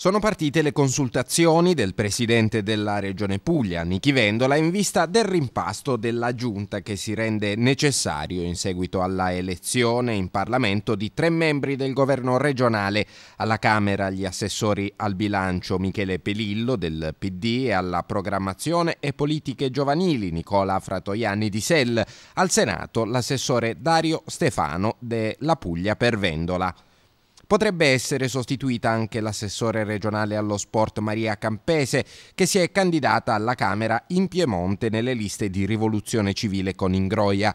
Sono partite le consultazioni del presidente della Regione Puglia, Nichi Vendola, in vista del rimpasto della giunta che si rende necessario in seguito alla elezione in Parlamento di tre membri del governo regionale, alla Camera gli assessori al bilancio Michele Pelillo del PD e alla programmazione e politiche giovanili Nicola Fratoiani di Sell, al Senato l'assessore Dario Stefano della Puglia per Vendola. Potrebbe essere sostituita anche l'assessore regionale allo sport Maria Campese, che si è candidata alla Camera in Piemonte nelle liste di Rivoluzione Civile con Ingroia.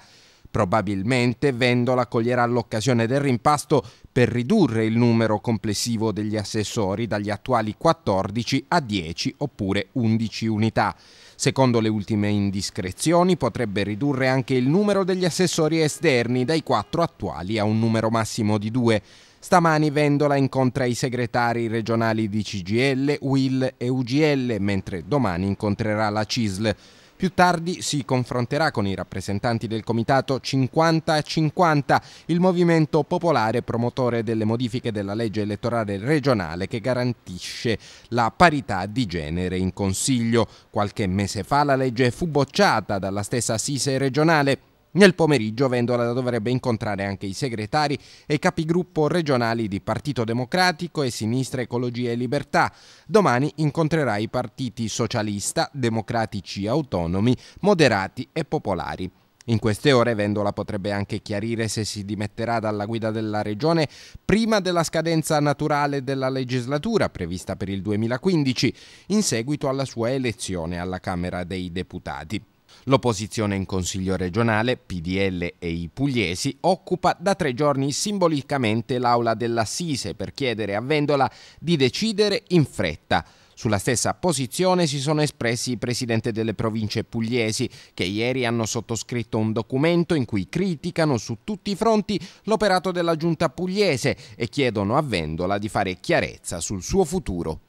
Probabilmente Vendola coglierà l'occasione del rimpasto per ridurre il numero complessivo degli assessori dagli attuali 14 a 10 oppure 11 unità. Secondo le ultime indiscrezioni potrebbe ridurre anche il numero degli assessori esterni dai 4 attuali a un numero massimo di 2. Stamani Vendola incontra i segretari regionali di CGL, UIL e UGL, mentre domani incontrerà la CISL. Più tardi si confronterà con i rappresentanti del Comitato 50 e 50, il movimento popolare promotore delle modifiche della legge elettorale regionale che garantisce la parità di genere in Consiglio. Qualche mese fa la legge fu bocciata dalla stessa Sise regionale nel pomeriggio Vendola dovrebbe incontrare anche i segretari e i capigruppo regionali di Partito Democratico e Sinistra Ecologia e Libertà. Domani incontrerà i partiti socialista, democratici autonomi, moderati e popolari. In queste ore Vendola potrebbe anche chiarire se si dimetterà dalla guida della regione prima della scadenza naturale della legislatura prevista per il 2015, in seguito alla sua elezione alla Camera dei Deputati. L'opposizione in Consiglio regionale, PDL e i pugliesi, occupa da tre giorni simbolicamente l'aula dell'Assise per chiedere a Vendola di decidere in fretta. Sulla stessa posizione si sono espressi i presidenti delle province pugliesi, che ieri hanno sottoscritto un documento in cui criticano su tutti i fronti l'operato della giunta pugliese e chiedono a Vendola di fare chiarezza sul suo futuro.